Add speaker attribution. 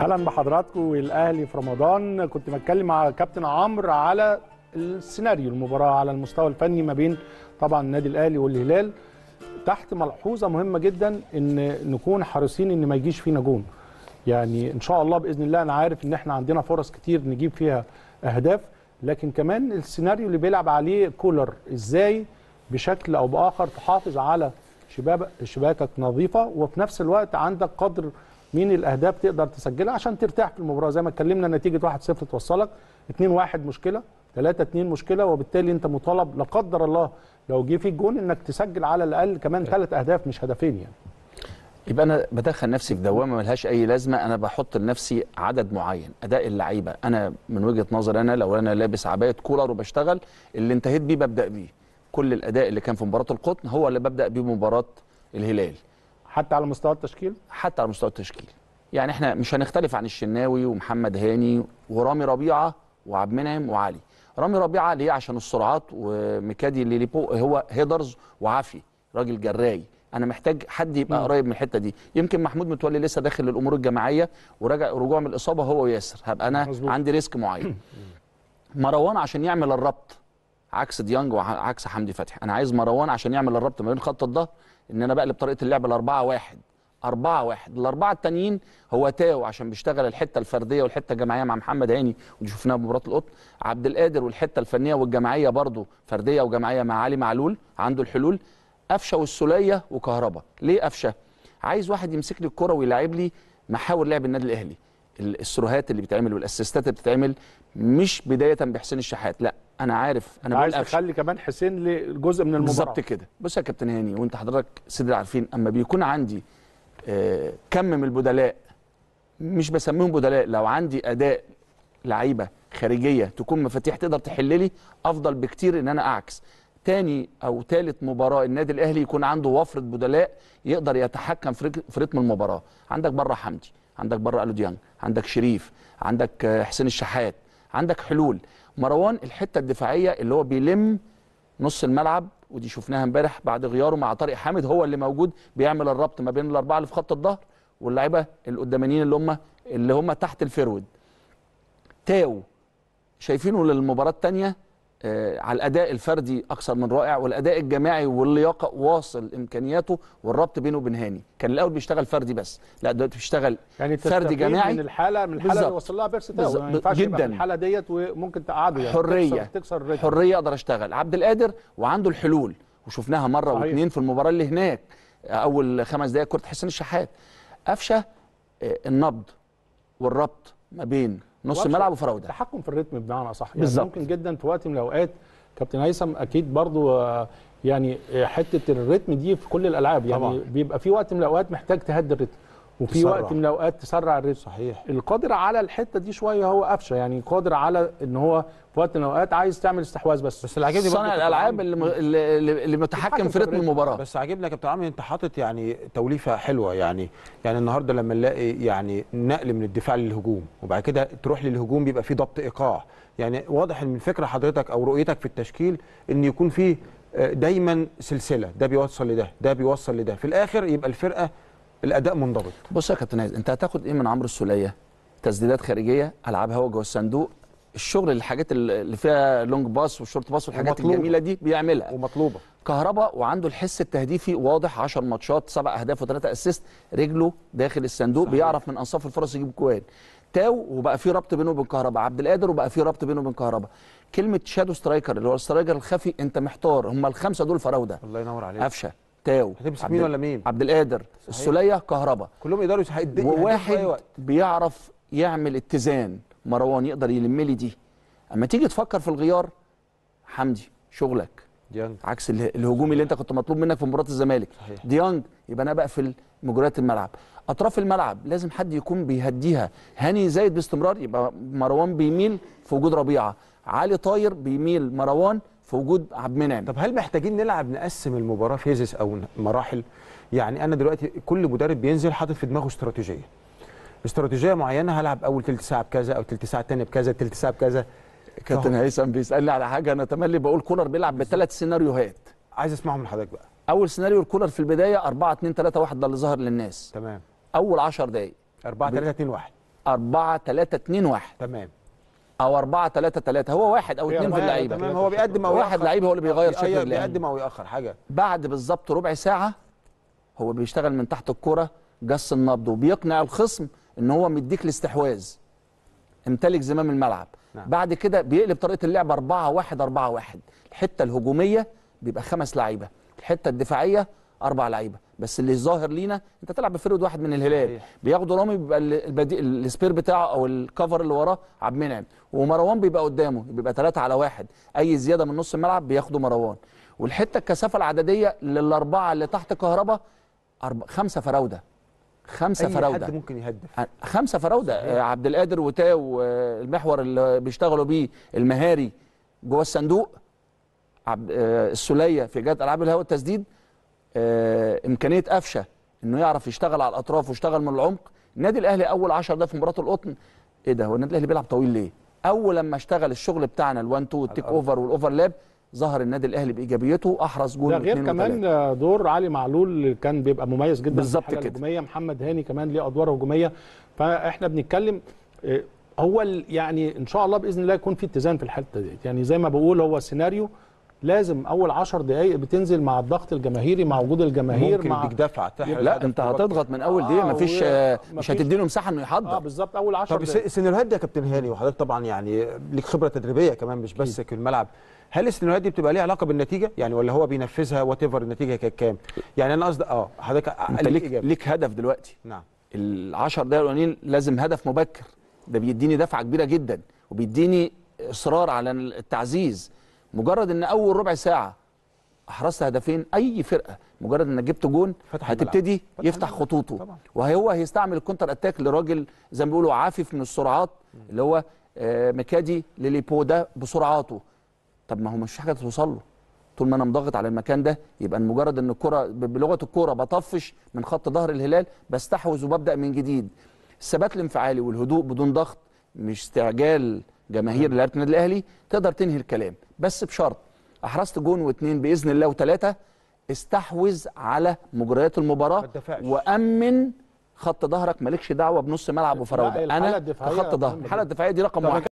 Speaker 1: اهلا بحضراتكم والاهلي في رمضان كنت بتكلم مع كابتن عمرو على السيناريو المباراه على المستوى الفني ما بين طبعا النادي الاهلي والهلال تحت ملحوظه مهمه جدا ان نكون حريصين ان ما يجيش فينا جون يعني ان شاء الله باذن الله انا عارف ان احنا عندنا فرص كتير نجيب فيها اهداف لكن كمان السيناريو اللي بيلعب عليه كولر ازاي بشكل او باخر تحافظ على شباب شباكك نظيفه وفي نفس الوقت عندك قدر مين الاهداف تقدر تسجلها عشان ترتاح في المباراه زي ما اتكلمنا نتيجه 1-0 توصلك 2-1 مشكله 3-2 مشكله وبالتالي انت مطالب لا قدر الله لو جه فيك جون انك تسجل على الاقل كمان ثلاث إيه. اهداف مش هدفين يعني
Speaker 2: يبقى انا بدخل نفسي في دوامه ملهاش اي لازمه انا بحط لنفسي عدد معين اداء اللعيبه انا من وجهه نظر انا لو انا لابس عبايه كولر وبشتغل اللي انتهيت بيه ببدا بيه كل الاداء اللي كان في مباراه القطن هو اللي ببدا بيه مباراه الهلال حتى على مستوى التشكيل حتى على مستوى التشكيل يعني احنا مش هنختلف عن الشناوي ومحمد هاني ورامي ربيعه وعبد المنعم وعلي رامي ربيعه ليه عشان السرعات ومكادي اللي ليبو هو هيدرز وعافي راجل جراي انا محتاج حد يبقى قريب من الحته دي يمكن محمود متولي لسه داخل للامور الجماعيه ورجع رجوع من الاصابه هو وياسر هبقى انا مزبوط. عندي ريسك معين مروان عشان يعمل الربط عكس ديانج وعكس حمدي فتحي انا عايز مروان عشان يعمل الربط ما بين خط الظهر ان انا بقلب طريقه اللعب الاربعه واحد أربعة واحد الأربعة التانيين هو تاو عشان بيشتغل الحتة الفردية والحتة الجماعية مع محمد هاني ودي شفناها بمباراة القطن عبد القادر والحتة الفنية والجماعية برضه فردية وجماعية مع علي معلول عنده الحلول قفشة والسولية وكهربا ليه قفشة؟ عايز واحد يمسك لي الكرة ويلعب لي محاور لعب النادي الأهلي السروهات اللي بتتعمل والاسيستات اللي بتتعمل مش بدايه بحسين الشحات لا انا عارف انا عايز أخلي
Speaker 1: كمان حسين لجزء من المباراه بالظبط كده
Speaker 2: بص يا كابتن هاني وانت حضرتك سيدي عارفين اما بيكون عندي كمم البدلاء مش بسميهم بدلاء لو عندي اداء لعيبه خارجيه تكون مفاتيح تقدر تحل لي افضل بكتير ان انا اعكس تاني او تالت مباراه النادي الاهلي يكون عنده وفره بدلاء يقدر يتحكم في رتم المباراه عندك بره حمدي عندك بره الو ديانج عندك شريف عندك حسين الشحات عندك حلول مروان الحته الدفاعيه اللي هو بيلم نص الملعب ودي شفناها امبارح بعد غياره مع طارق حامد هو اللي موجود بيعمل الربط ما بين الاربعه اللي في خط الظهر واللعيبه القدامانيين اللي هم اللي هم تحت الفيرود تاو شايفينه للمباراه الثانيه آه، على الاداء الفردي اكثر من رائع والاداء الجماعي واللياقه واصل امكانياته والربط بينه وبين هاني كان الاول بيشتغل فردي بس لا دلوقتي بيشتغل يعني فردي جماعي من الحاله من الحاله اللي وصل لها
Speaker 1: بيرس تاو يعني ما ينفعش جدا الحاله ديت وممكن تقعده يعني حريه تكسر, تكسر حريه
Speaker 2: اقدر اشتغل عبد القادر وعنده الحلول وشفناها مره واثنين في المباراه اللي هناك اول خمس دقائق كره حسين الشحات قفشه آه، النبض والربط ما بين نص الملعب وفراوده تحكم في الريتم بمعنى اصح يعني ممكن جدا
Speaker 1: في وقت من الاوقات كابتن هيثم اكيد برضو آه، يعني حته الريتم دي في كل الالعاب يعني طبعا. بيبقى في وقت من الاوقات محتاج تهدي الريتم وفي تسرع. وقت من الاوقات تسرع الريتم صحيح القادر على الحته دي شويه هو قفشه يعني قادر على ان هو في وقت من الاوقات
Speaker 3: عايز تعمل استحواذ بس بس اللي عاجبني صانع الالعاب اللي, م... اللي متحكم في رتم المباراه بس عاجبني يا كابتن عامر انت حاطط يعني توليفه حلوه يعني يعني النهارده لما نلاقي يعني نقل من الدفاع للهجوم وبعد كده تروح للهجوم بيبقى في ضبط ايقاع يعني واضح من فكره حضرتك او رؤيتك في التشكيل ان يكون في آه، دايما سلسله ده بيوصل لده
Speaker 2: ده بيوصل لده في الاخر يبقى الفرقه الاداء منضبط بص يا كابتن عايز انت هتاخد ايه من عمرو السوليه تسديدات خارجيه العاب هو جوه الصندوق الشغل الحاجات اللي فيها لونج باس والشورت باس والحاجات ومطلوبة. الجميله دي بيعملها ومطلوبه كهربا وعنده الحس التهديفي واضح 10 ماتشات سبع اهداف وثلاثه اسيست رجله داخل الصندوق صحيح. بيعرف من انصاف الفرص يجيب كوان تاو وبقى في ربط بينه وبين كهربا عبد القادر وبقى في ربط بينه وبين كهربا كلمه شادو سترايكر اللي هو السترايكر الخفي انت محتار هم الخمسه دول فراوده الله ينور عليك قفشه تاو هتمسك مين ولا مين عبد القادر السوليه كهرباء
Speaker 3: كلهم يقدروا يسحقوا يعني وواحد
Speaker 2: بيعرف يعمل اتزان مروان يقدر يلم لي دي اما تيجي تفكر في الغيار حمدي شغلك ديانج عكس الهجوم اللي انت كنت مطلوب منك في مباراه الزمالك صحيح. ديانج يبقى انا بقفل مجريات الملعب اطراف الملعب لازم حد يكون بيهديها هاني زايد باستمرار يبقى مروان بيميل في وجود ربيعه علي طاير بيميل مروان في وجود عبد المنعم طب هل محتاجين نلعب نقسم المباراه فيزز او
Speaker 3: مراحل يعني انا دلوقتي كل مدرب بينزل حاطط في دماغه استراتيجيه استراتيجيه معينه هلعب اول ثلث ساعه بكذا او ثلث ساعه الثانيه بكذا ثلث ساعه بكذا كابتن هيثم بيسالني
Speaker 2: على حاجه انا تملي بقول كولر بيلعب بثلاث سيناريوهات عايز اسمعهم من حضرتك بقى اول سيناريو الكولر في البدايه 4 2 3 1 ده اللي ظهر للناس تمام اول 10 دقائق 4 3 2 1 4 3 2 1 تمام او 4 3 3 هو واحد او اثنين في اللعيبه تمام هو بيقدم او واحد لعيب هو اللي بيغير أيوة، شكل اللعب بيقدم او ياخر حاجه بعد بالظبط ربع ساعه هو بيشتغل من تحت الكوره جس النبض وبيقنع الخصم ان هو مديك الاستحواذ امتلك زمام الملعب نعم. بعد كده بيقلب طريقه اللعب 4 1 4 1 الحته الهجوميه بيبقى خمس لعيبه الحته الدفاعيه اربع لعيبه بس اللي ظاهر لينا انت تلعب بفرد واحد من الهلال بياخدوا رامي بيبقى البديل السبير بتاعه او الكفر اللي وراه عبد المنعم ومروان بيبقى قدامه بيبقى ثلاثه على واحد اي زياده من نص الملعب بياخده مروان والحته الكثافه العدديه للاربعه اللي تحت كهربا أرب... خمسه فراوده خمسه أي فراوده حد ممكن يهدف خمسه فراوده صحيح. آه، عبد القادر وتاو آه، المحور اللي بيشتغلوا بيه المهاري جوه الصندوق عبد آه، السوليه في جهه العاب الهواء التسديد آه، امكانيه قفشه انه يعرف يشتغل على الاطراف ويشتغل من العمق النادي الاهلي اول 10 ده في مباراه القطن ايه ده هو النادي الاهلي بيلعب طويل ليه اول لما اشتغل الشغل بتاعنا ال1 2 والتيك اوفر والاوفرلاب ظهر النادي الاهلي بايجابيته احرز جول ده غير كمان
Speaker 1: دور علي معلول اللي كان بيبقى مميز جدا بالظبط كده هجوميه محمد هاني كمان ليه ادوار هجوميه فاحنا بنتكلم آه، هو يعني ان شاء الله باذن الله يكون في اتزان في الحته دي يعني زي ما بقول هو سيناريو لازم اول 10 دقائق بتنزل مع الضغط الجماهيري مع وجود الجماهير ممكن مع ممكن دفع
Speaker 3: لا انت هتضغط من اول دقيقه آه مفيش مش هتدي له
Speaker 1: مساحه انه يحضر اه بالظبط اول 10 طب السيناريوهات
Speaker 3: دي يا كابتن هاني وحضرتك طبعا يعني ليك خبره تدريبيه كمان مش بس في الملعب هل السيناريوهات دي بتبقى ليها علاقه بالنتيجه يعني ولا هو بينفذها وات ايفر النتيجه كانت كام
Speaker 2: يعني انا قصدي اه حضرتك انت ليك ليك هدف دلوقتي نعم ال10 دقايق الاولانيين لازم هدف مبكر ده بيديني دفعه كبيره جدا وبيديني اصرار على التعزيز مجرد ان اول ربع ساعه احرزت هدفين اي فرقه مجرد انك جبت جون هتبتدي يفتح خطوطه وهو هيستعمل الكونتر اتاك لراجل زي ما بيقولوا عافف من السرعات اللي هو آه، مكادي لليبو ده بسرعاته طب ما هو مش حاجه توصل له طول ما انا مضغط على المكان ده يبقى مجرد ان الكره بلغه الكوره بطفش من خط ظهر الهلال بستحوذ وببدا من جديد الثبات الانفعالي والهدوء بدون ضغط مش استعجال جماهير لعيبه النادي الاهلي تقدر تنهي الكلام بس بشرط احرزت جون واثنين باذن الله وثلاثه استحوذ على مجريات المباراه وامن خط ظهرك مالكش دعوه بنص ملعب وفراوده انا خط ظهر الحاله الدفاعيه دي رقم واحد